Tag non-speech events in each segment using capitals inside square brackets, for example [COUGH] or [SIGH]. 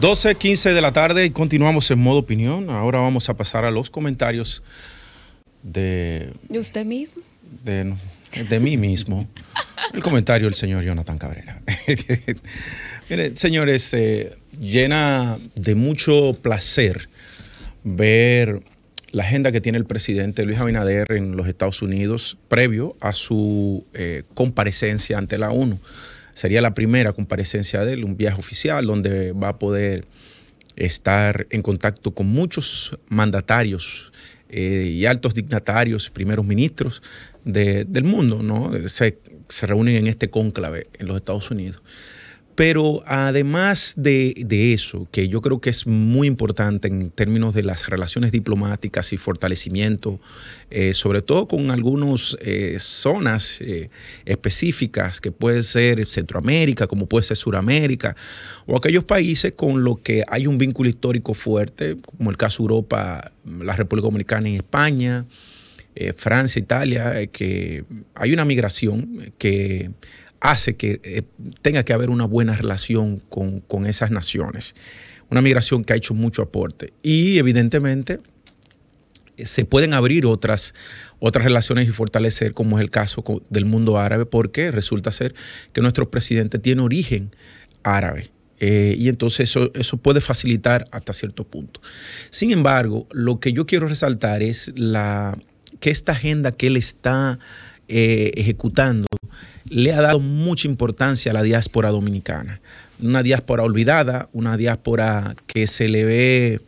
12, 15 de la tarde y continuamos en modo opinión. Ahora vamos a pasar a los comentarios de... ¿De usted mismo? De, mí mismo. El comentario del señor Jonathan Cabrera. [LAUGHS] señores, eh, llena de mucho placer ver la agenda que tiene el presidente Luis Abinader en los Estados Unidos previo a su eh, comparecencia ante la ONU sería la primera comparecencia de él, un viaje oficial donde va a poder estar en contacto con muchos mandatarios eh, y altos dignatarios, primeros ministros del mundo, ¿no? Se, se reúnen en este cónclave en los Estados Unidos. Pero además de, eso, que yo creo que es muy importante en términos de las relaciones diplomáticas y fortalecimiento, eh, sobre todo con algunas eh, zonas eh, específicas que puede ser Centroamérica, como puede ser Suramérica, o aquellos países con los que hay un vínculo histórico fuerte, como el caso Europa, la República Dominicana y España, Francia, Italia, que hay una migración que hace que eh, tenga que haber una buena relación con, esas naciones. Una migración que ha hecho mucho aporte. Y evidentemente se pueden abrir otras, otras relaciones y fortalecer, como es el caso del mundo árabe, porque resulta ser que nuestro presidente tiene origen árabe. Eh, y entonces eso, puede facilitar hasta cierto punto. Sin embargo, lo que yo quiero resaltar es la, que esta agenda que él está eh, ejecutando le ha dado mucha importancia a la diáspora dominicana. Una diáspora olvidada, una diáspora que se le ve,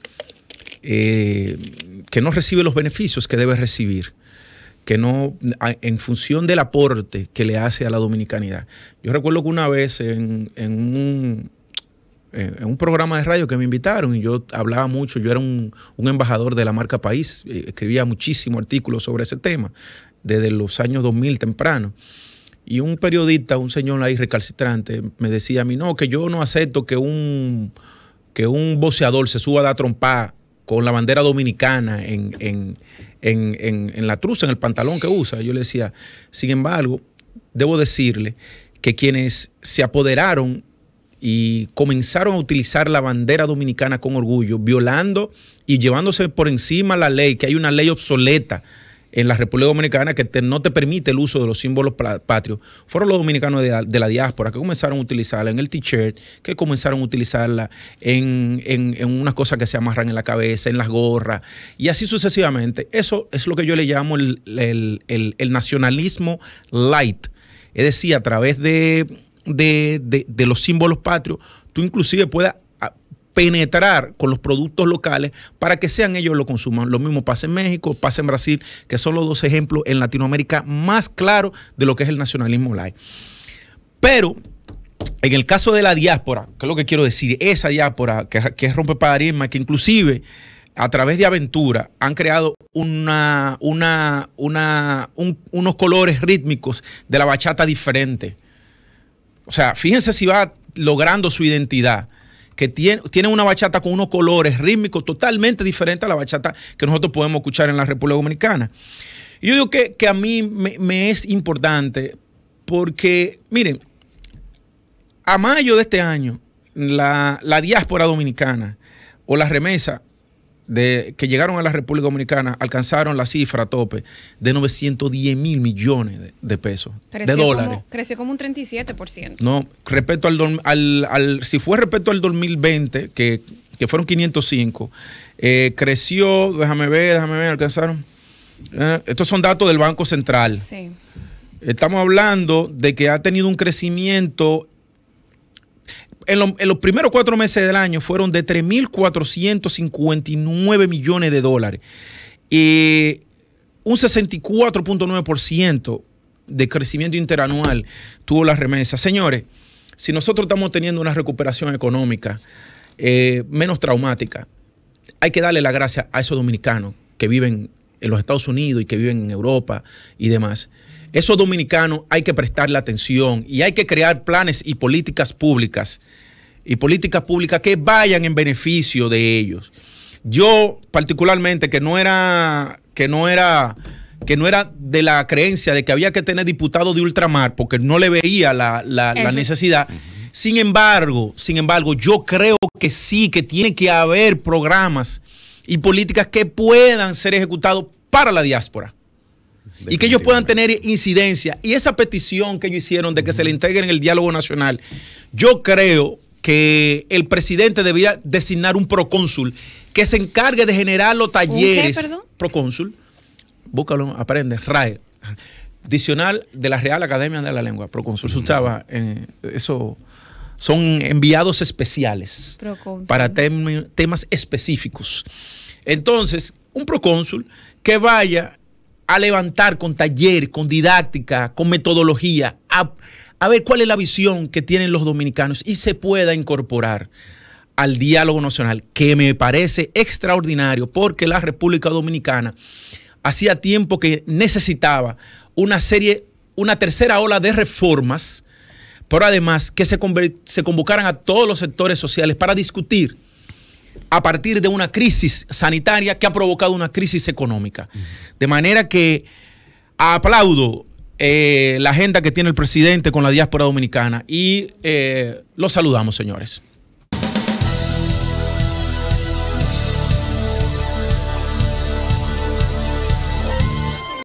eh, que no recibe los beneficios que debe recibir que no, en función del aporte que le hace a la dominicanidad. Yo recuerdo que una vez en, un, programa de radio que me invitaron y yo hablaba mucho, yo era un, embajador de la marca País, eh, escribía muchísimo artículos sobre ese tema, desde los años 2000 temprano. Y un periodista, un señor ahí recalcitrante, me decía a mí, no, que yo no acepto que un, que un boceador se suba a la trompa con la bandera dominicana en, en, en, en, la truza, en el pantalón que usa. Yo le decía, sin embargo, debo decirle que quienes se apoderaron y comenzaron a utilizar la bandera dominicana con orgullo, violando y llevándose por encima la ley, que hay una ley obsoleta en la República Dominicana que no te permite el uso de los símbolos patrios, fueron los dominicanos de, la diáspora que comenzaron a utilizarla en el t-shirt, que comenzaron a utilizarla en, unas cosas que se amarran en la cabeza, en las gorras, y así sucesivamente. Eso es lo que yo le llamo el, nacionalismo light. Es decir, a través de, de los símbolos patrios, tú inclusive puedas penetrar con los productos locales para que sean ellos los consuman. Lo mismo pasa en México, pasa en Brasil, que son los dos ejemplos en Latinoamérica más claros de lo que es el nacionalismo light. Pero en el caso de la diáspora, que es lo que quiero decir, esa diáspora que, que rompe paradigma, que inclusive a través de Aventura han creado una, una, unos colores rítmicos de la bachata diferente. O sea, fíjense si va logrando su identidad que tiene, una bachata con unos colores rítmicos totalmente diferentes a la bachata que nosotros podemos escuchar en la República Dominicana. yo digo que, a mí me, es importante porque, miren, a mayo de este año, la, la diáspora dominicana o la remesa que llegaron a la República Dominicana alcanzaron la cifra tope de 910 mil millones de, pesos, de dólares. creció como un 37%. No, respecto al, si fue respecto al 2020, que, fueron 505, eh, creció, déjame ver, déjame ver, alcanzaron. Eh, estos son datos del Banco Central. Sí. Estamos hablando de que ha tenido un crecimiento en, los primeros cuatro meses del año fueron de 3.459 millones de dólares. y un 64.9% de crecimiento interanual tuvo la remesa. Señores, si nosotros estamos teniendo una recuperación económica eh, menos traumática, hay que darle la gracia a esos dominicanos que viven en los Estados Unidos y que viven en Europa y demás esos dominicanos hay que prestarle atención y hay que crear planes y políticas públicas y políticas públicas que vayan en beneficio de ellos. Yo particularmente que no era que no era que no era de la creencia de que había que tener diputados de ultramar porque no le veía la, necesidad. Sin embargo, sin embargo, yo creo que sí que tiene que haber programas y políticas que puedan ser ejecutados para la diáspora y que ellos puedan tener incidencia. Y esa petición que ellos hicieron de que se le integre en el diálogo nacional, yo creo que el presidente debería designar un procónsul que se encargue de generar los talleres. qué, procónsul, búscalo, aprende, RAE. adicional de la Real Academia de la Lengua, procónsul. Uh eso son enviados especiales procónsul. para temas específicos. Entonces, un procónsul que vaya a levantar con taller, con didáctica, con metodología, a, ver cuál es la visión que tienen los dominicanos y se pueda incorporar al diálogo nacional, que me parece extraordinario porque la República Dominicana hacía tiempo que necesitaba una serie, una tercera ola de reformas, pero además que se convocaran a todos los sectores sociales para discutir a partir de una crisis sanitaria que ha provocado una crisis económica. De manera que aplaudo eh, la agenda que tiene el presidente con la diáspora dominicana y eh, lo los saludamos, señores.